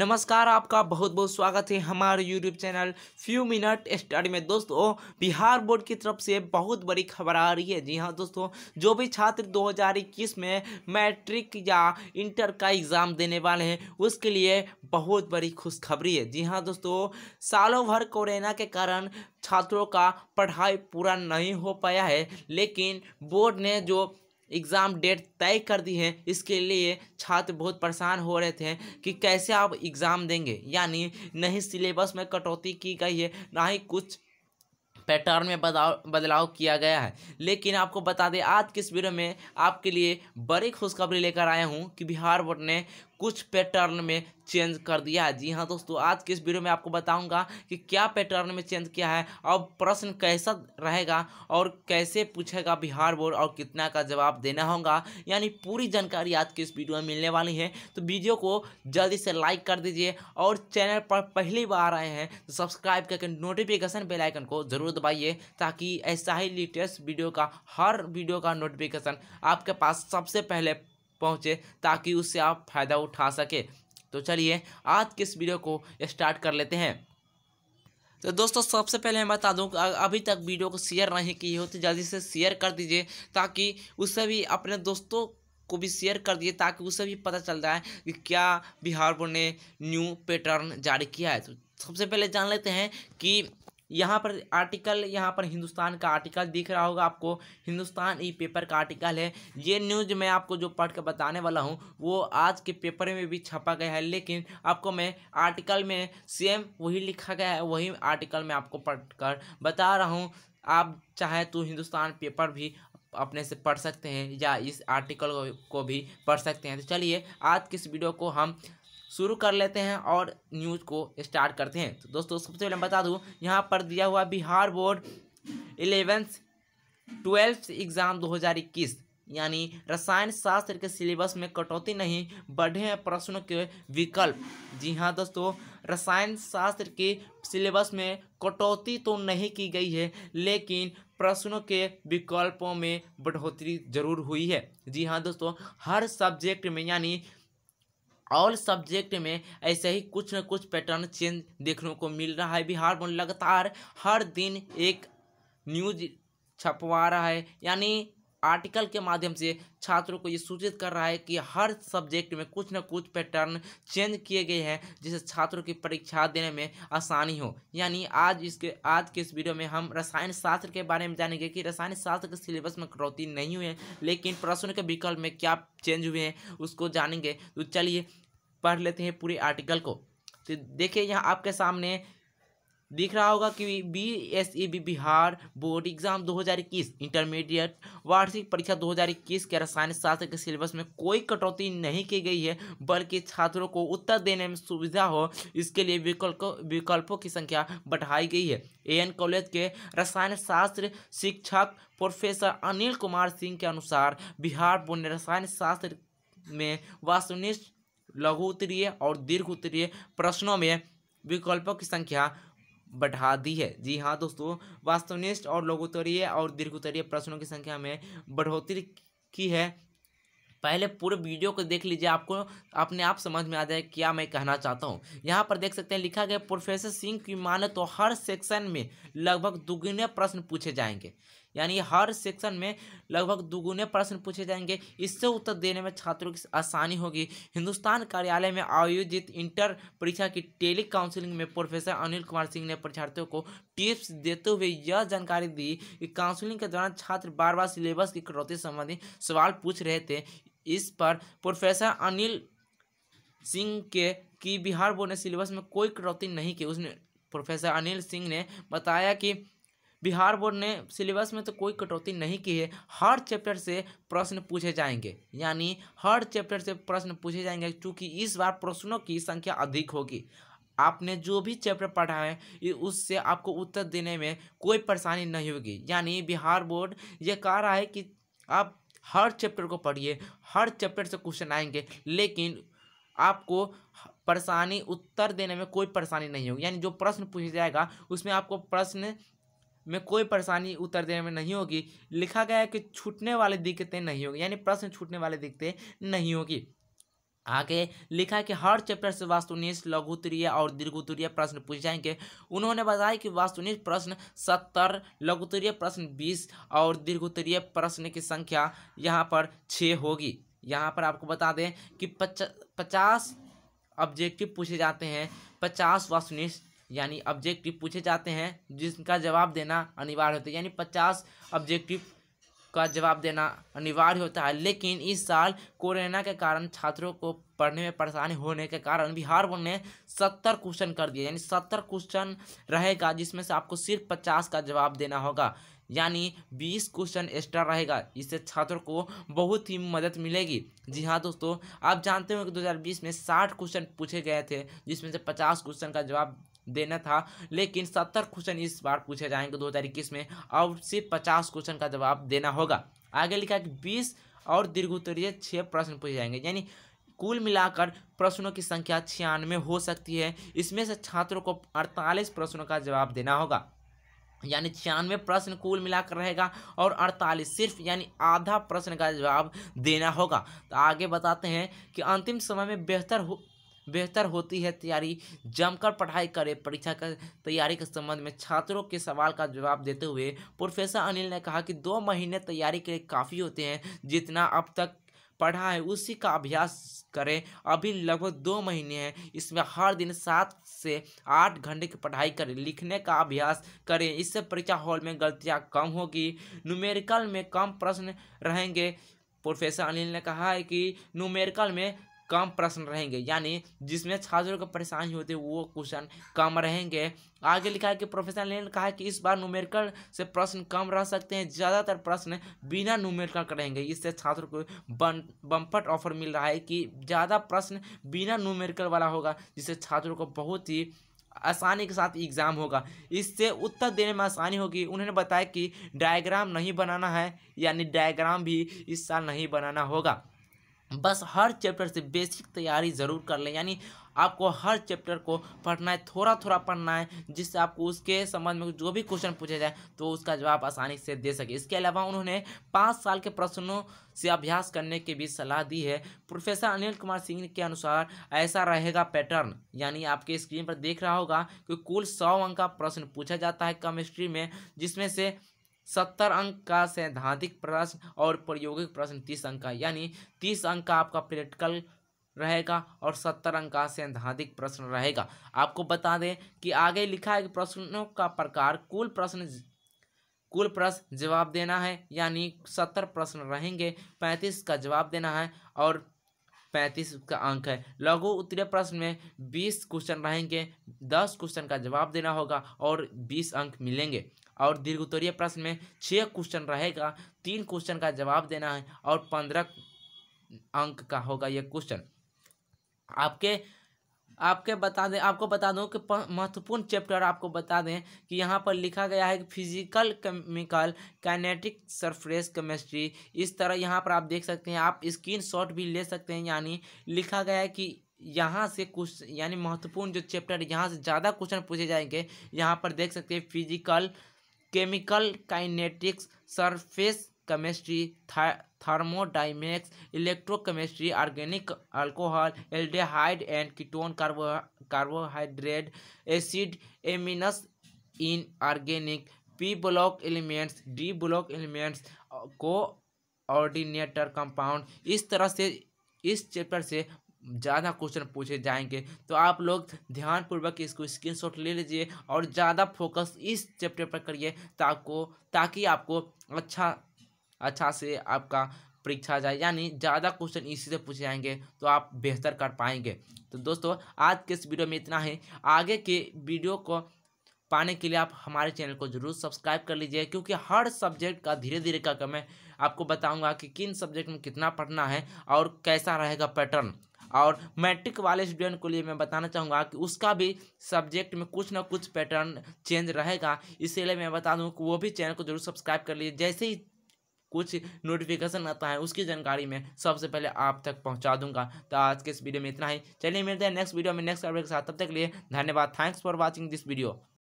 नमस्कार आपका बहुत बहुत स्वागत है हमारे YouTube channel Few Minute Study में दोस्तों बिहार बोर्ड की तरफ से बहुत बड़ी खबर आ रही है जी हाँ दोस्तों जो भी छात्र 2021 में मैट्रिक या इंटर का एग्ज़ाम देने वाले हैं उसके लिए बहुत बड़ी खुशखबरी है जी हाँ दोस्तों सालों भर कोरोना के कारण छात्रों का पढ़ाई पूरा नहीं हो पाया है लेकिन बोर्ड ने जो एग्ज़ाम डेट तय कर दी है इसके लिए छात्र बहुत परेशान हो रहे थे कि कैसे आप एग्ज़ाम देंगे यानी नहीं सिलेबस में कटौती की गई है ना ही कुछ पैटर्न में बदलाव बदलाव किया गया है लेकिन आपको बता दें आज किस वीडियो में आपके लिए बड़ी खुशखबरी लेकर आया हूँ कि बिहार बोर्ड ने कुछ पैटर्न में चेंज कर दिया है जी हाँ दोस्तों आज के इस वीडियो में आपको बताऊंगा कि क्या पैटर्न में चेंज किया है और प्रश्न कैसा रहेगा और कैसे पूछेगा बिहार बोर्ड और कितना का जवाब देना होगा यानी पूरी जानकारी आज के इस वीडियो में मिलने वाली है तो वीडियो को जल्दी से लाइक कर दीजिए और चैनल पर पहली बार आए हैं तो सब्सक्राइब करके नोटिफिकेशन बेलाइकन को ज़रूर दबाइए ताकि ऐसा ही लेटेस्ट वीडियो का हर वीडियो का नोटिफिकेशन आपके पास सबसे पहले पहुँचे ताकि उससे आप फ़ायदा उठा सके तो चलिए आज के इस वीडियो को स्टार्ट कर लेते हैं तो दोस्तों सबसे पहले मैं बता दूं अभी तक वीडियो को शेयर नहीं की हो तो जल्दी से शेयर कर दीजिए ताकि उससे भी अपने दोस्तों को भी शेयर कर दिए ताकि उसे भी पता चल जाए कि क्या बिहार बोर्ड ने न्यू पैटर्न जारी किया है तो सबसे पहले जान लेते हैं कि यहाँ पर आर्टिकल यहाँ पर हिंदुस्तान का आर्टिकल दिख रहा होगा आपको हिंदुस्तान ई पेपर का आर्टिकल है ये न्यूज़ मैं आपको जो पढ़ कर बताने वाला हूँ वो आज के पेपर में भी छपा गया है लेकिन आपको मैं आर्टिकल में सेम वही लिखा गया है वही आर्टिकल में आपको पढ़ कर बता रहा हूँ आप चाहे तो हिंदुस्तान पेपर भी अपने से पढ़ सकते हैं या इस आर्टिकल को भी पढ़ सकते हैं तो चलिए आज किस वीडियो को हम शुरू कर लेते हैं और न्यूज़ को स्टार्ट करते हैं तो दोस्तों सबसे पहले बता दूँ यहाँ पर दिया हुआ Bihar board eleventh twelfth exam 2021 यानी रसायन शास्त्र के सिलेबस में कटौती नहीं बढ़े हैं प्रश्नों के विकल्प जी हाँ दोस्तों रसायन शास्त्र के सिलेबस में कटौती तो नहीं की गई है लेकिन प्रश्नों के विकल्पों में बढ़ोतरी जरूर हुई है जी हाँ दोस्तों हर सब्जेक्ट में यानी ऑल सब्जेक्ट में ऐसे ही कुछ न कुछ पैटर्न चेंज देखने को मिल रहा है बिहार में लगातार हर दिन एक न्यूज छपवा रहा है यानी आर्टिकल के माध्यम से छात्रों को ये सूचित कर रहा है कि हर सब्जेक्ट में कुछ न कुछ पैटर्न चेंज किए गए हैं जिससे छात्रों की परीक्षा देने में आसानी हो यानी आज इसके आज के इस वीडियो में हम रसायन शास्त्र के बारे में जानेंगे कि रसायन शास्त्र के सिलेबस में कटौती नहीं हुई है लेकिन प्रश्न के विकल्प में क्या चेंज हुए हैं उसको जानेंगे तो चलिए पढ़ लेते हैं पूरे आर्टिकल को तो देखिए यहाँ आपके सामने दिख रहा होगा कि B S E B Bihar board exam 2021 intermediate वार्षिक परीक्षा 2021 के रसायन शास्त्र के सिलेबस में कोई कटौती नहीं की गई है बल्कि छात्रों को उत्तर देने में सुविधा हो इसके लिए विकल्प विकल्पों की संख्या बढ़ाई गई है एएन कॉलेज के रसायन शास्त्र शिक्षक प्रोफेसर अनिल कुमार सिंह के अनुसार बिहार बोर्ड ने रसायन शास्त्र में वास्तुनिष्ठ लघु उत्तरीय और दीर्घ उत्तरीय प्रश्नों में विकल्पों की संख्या बढ़ा दी है जी हाँ दोस्तों वास्तवनिष्ठ और लघुत्तरीय और दीर्घोत्तरीय प्रश्नों की संख्या में बढ़ोतरी की है पहले पूरे वीडियो को देख लीजिए आपको अपने आप समझ में आ जाए क्या मैं कहना चाहता हूँ यहाँ पर देख सकते हैं लिखा गया प्रोफेसर सिंह की माने तो हर सेक्शन में लगभग दुगुने प्रश्न पूछे जाएंगे यानी हर सेक्शन में लगभग दुगुने प्रश्न पूछे जाएंगे इससे उत्तर देने में छात्रों की आसानी होगी हिंदुस्तान कार्यालय में आयोजित इंटर परीक्षा की टेली काउंसिलिंग में प्रोफेसर अनिल कुमार सिंह ने परीक्षार्थियों को टिप्स देते हुए यह जानकारी दी कि काउंसिलिंग के दौरान छात्र बार बार सिलेबस की कटौती संबंधी सवाल पूछ रहे थे इस पर प्रोफेसर अनिल सिंह के कि बिहार बोर्ड ने सिलेबस में कोई कटौती नहीं की उसने प्रोफेसर अनिल सिंह ने बताया कि बिहार बोर्ड ने सिलेबस में तो कोई कटौती नहीं की है हर चैप्टर से प्रश्न पूछे जाएंगे यानी हर चैप्टर से प्रश्न पूछे जाएंगे क्योंकि इस बार प्रश्नों की संख्या अधिक होगी आपने जो भी चैप्टर पढ़ा है उससे आपको उत्तर देने में कोई परेशानी नहीं होगी यानी बिहार बोर्ड ये कह रहा है कि आप हर चैप्टर को पढ़िए हर चैप्टर से क्वेश्चन आएंगे लेकिन आपको परेशानी उत्तर देने में कोई परेशानी नहीं होगी यानी जो प्रश्न पूछा जाएगा उसमें आपको प्रश्न में कोई परेशानी उत्तर देने में नहीं होगी लिखा गया है कि छूटने वाली दिक्कतें नहीं होगी यानी प्रश्न छूटने वाली दिक्कतें नहीं होगी आगे लिखा है कि हर चैप्टर से वास्तुनिष्ठ उत्तरीय और दीर्घोत्तरीय प्रश्न पूछे जाएंगे उन्होंने बताया कि वास्तुनिष्ठ प्रश्न सत्तर उत्तरीय प्रश्न बीस और उत्तरीय प्रश्न की संख्या यहाँ पर छः होगी यहाँ पर आपको बता दें कि पच पचास ऑब्जेक्टिव पूछे जाते हैं पचास वास्तुनिष्ठ यानी ऑब्जेक्टिव पूछे जाते हैं जिनका जवाब देना अनिवार्य होता है यानी पचास ऑब्जेक्टिव का जवाब देना अनिवार्य होता है लेकिन इस साल कोरोना के कारण छात्रों को पढ़ने में परेशानी होने के कारण बिहार बोर्ड ने सत्तर क्वेश्चन कर दिया यानी सत्तर क्वेश्चन रहेगा जिसमें से आपको सिर्फ पचास का जवाब देना होगा यानी बीस क्वेश्चन एक्स्ट्रा रहेगा इससे छात्रों को बहुत ही मदद मिलेगी जी हाँ दोस्तों आप जानते हो कि दो में साठ क्वेश्चन पूछे गए थे जिसमें से पचास क्वेश्चन का जवाब देना था लेकिन सत्तर क्वेश्चन इस बार पूछे जाएंगे दो हज़ार इक्कीस में और सिर्फ पचास क्वेश्चन का जवाब देना होगा आगे लिखा कि बीस और दीर्घ उत्तरीय छः प्रश्न पूछे जाएंगे यानी कुल मिलाकर प्रश्नों की संख्या छियानवे हो सकती है इसमें से छात्रों को अड़तालीस प्रश्नों का जवाब देना होगा यानी छियानवे प्रश्न कुल मिलाकर रहेगा और अड़तालीस सिर्फ यानी आधा प्रश्न का जवाब देना होगा तो आगे बताते हैं कि अंतिम समय में बेहतर बेहतर होती है तैयारी जमकर पढ़ाई करें परीक्षा का तैयारी के संबंध में छात्रों के सवाल का जवाब देते हुए प्रोफेसर अनिल ने कहा कि दो महीने तैयारी के लिए काफ़ी होते हैं जितना अब तक पढ़ा है उसी का अभ्यास करें अभी लगभग दो महीने हैं इसमें हर दिन सात से आठ घंटे की पढ़ाई करें लिखने का अभ्यास करें इससे परीक्षा हॉल में गलतियां कम होगी न्यूमेरिकल में कम प्रश्न रहेंगे प्रोफेसर अनिल ने कहा है कि न्यूमेरिकल में कम प्रश्न रहेंगे यानी जिसमें छात्रों को परेशानी होती है वो क्वेश्चन कम रहेंगे आगे लिखा है कि प्रोफेसर ने कहा कि इस बार न्यूमेरिकल से प्रश्न कम रह सकते हैं ज़्यादातर प्रश्न बिना न्यूमेरिकल का रहेंगे इससे छात्रों को बन बम्पट ऑफर मिल रहा है कि ज़्यादा प्रश्न बिना न्यूमेरिकल वाला होगा जिससे छात्रों को बहुत ही आसानी के साथ एग्ज़ाम होगा इससे उत्तर देने में आसानी होगी उन्होंने बताया कि डायग्राम नहीं बनाना है यानी डायग्राम भी इस साल नहीं बनाना होगा बस हर चैप्टर से बेसिक तैयारी ज़रूर कर लें यानी आपको हर चैप्टर को पढ़ना है थोड़ा थोड़ा पढ़ना है जिससे आपको उसके संबंध में जो भी क्वेश्चन पूछा जाए तो उसका जवाब आसानी से दे सके इसके अलावा उन्होंने पाँच साल के प्रश्नों से अभ्यास करने की भी सलाह दी है प्रोफेसर अनिल कुमार सिंह के अनुसार ऐसा रहेगा पैटर्न यानी आपके स्क्रीन पर देख रहा होगा कि कुल सौ अंक का प्रश्न पूछा जाता है केमिस्ट्री में जिसमें से सत्तर अंक का सैद्धांतिक प्रश्न और प्रायोगिक प्रश्न तीस अंक का यानी तीस अंक का आपका प्रैक्टिकल रहेगा और सत्तर अंक का सैद्धांतिक प्रश्न रहेगा आपको बता दें कि आगे लिखा है कि प्रश्नों का प्रकार कुल प्रश्न कुल प्रश्न जवाब देना है यानी सत्तर प्रश्न रहेंगे पैंतीस का जवाब देना है और पैंतीस का अंक है लघु उत्तरीय प्रश्न में बीस क्वेश्चन रहेंगे दस क्वेश्चन का जवाब देना होगा और बीस अंक मिलेंगे और दीर्घ उत्तरीय प्रश्न में छः क्वेश्चन रहेगा तीन क्वेश्चन का जवाब देना है और पंद्रह अंक का होगा यह क्वेश्चन आपके आपके बता दें आपको बता दूँ कि महत्वपूर्ण चैप्टर आपको बता दें कि यहाँ पर लिखा गया है कि physical chemical kinetic surface chemistry इस तरह यहाँ पर आप देख सकते हैं आप स्क्रीन शॉट भी ले सकते हैं यानी लिखा गया है कि यहाँ से कुछ यानी महत्वपूर्ण जो चैप्टर यहाँ से ज़्यादा क्वेश्चन पूछे जाएंगे यहाँ पर देख सकते हैं physical chemical kinetics surface chemistry था, thermodynamics electrochemistry organic alcohol aldehyde and ketone carbo carbohydrate acid amines inorganic p block elements d block elements coordination compound इस तरह से इस चैप्टर से ज़्यादा क्वेश्चन पूछे जाएंगे तो आप लोग ध्यानपूर्वक इसको स्क्रीनशॉट ले लीजिए और ज़्यादा फोकस इस चैप्टर पर करिए ताको ताकि आपको अच्छा अच्छा से आपका परीक्षा जाए यानी ज़्यादा क्वेश्चन इसी से पूछे जाएंगे तो आप बेहतर कर पाएंगे तो दोस्तों आज के इस वीडियो में इतना है आगे के वीडियो को पाने के लिए आप हमारे चैनल को जरूर सब्सक्राइब कर लीजिए क्योंकि हर सब्जेक्ट का धीरे धीरे करके मैं आपको बताऊंगा कि किन सब्जेक्ट में कितना पढ़ना है और कैसा रहेगा पैटर्न और मैट्रिक वाले स्टूडेंट को लिए मैं बताना चाहूँगा कि उसका भी सब्जेक्ट में कुछ ना कुछ पैटर्न चेंज रहेगा इसीलिए मैं बता दूँ कि वो भी चैनल को जरूर सब्सक्राइब कर लीजिए जैसे ही कुछ नोटिफिकेशन आता है उसकी जानकारी मैं सबसे पहले आप तक पहुँचा दूंगा तो आज के इस वीडियो में इतना ही चलिए मिलते हैं नेक्स्ट वीडियो में नेक्स्ट अपडेट के साथ तब तक लिए धन्यवाद thanks for watching this video